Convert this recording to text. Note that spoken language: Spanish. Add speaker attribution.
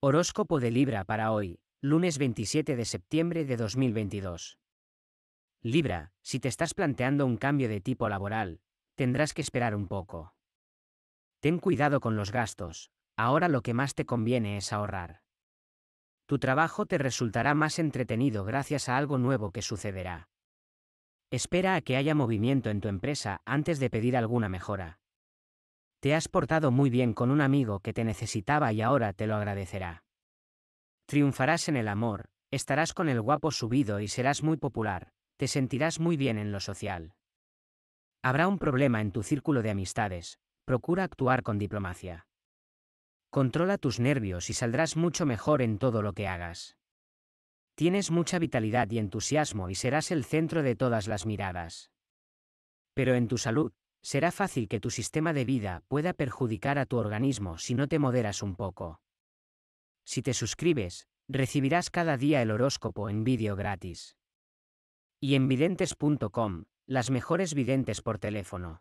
Speaker 1: Horóscopo de Libra para hoy, lunes 27 de septiembre de 2022. Libra, si te estás planteando un cambio de tipo laboral, tendrás que esperar un poco. Ten cuidado con los gastos, ahora lo que más te conviene es ahorrar. Tu trabajo te resultará más entretenido gracias a algo nuevo que sucederá. Espera a que haya movimiento en tu empresa antes de pedir alguna mejora. Te has portado muy bien con un amigo que te necesitaba y ahora te lo agradecerá. Triunfarás en el amor, estarás con el guapo subido y serás muy popular, te sentirás muy bien en lo social. Habrá un problema en tu círculo de amistades, procura actuar con diplomacia. Controla tus nervios y saldrás mucho mejor en todo lo que hagas. Tienes mucha vitalidad y entusiasmo y serás el centro de todas las miradas. Pero en tu salud, será fácil que tu sistema de vida pueda perjudicar a tu organismo si no te moderas un poco. Si te suscribes, recibirás cada día el horóscopo en vídeo gratis. Y en videntes.com, las mejores videntes por teléfono.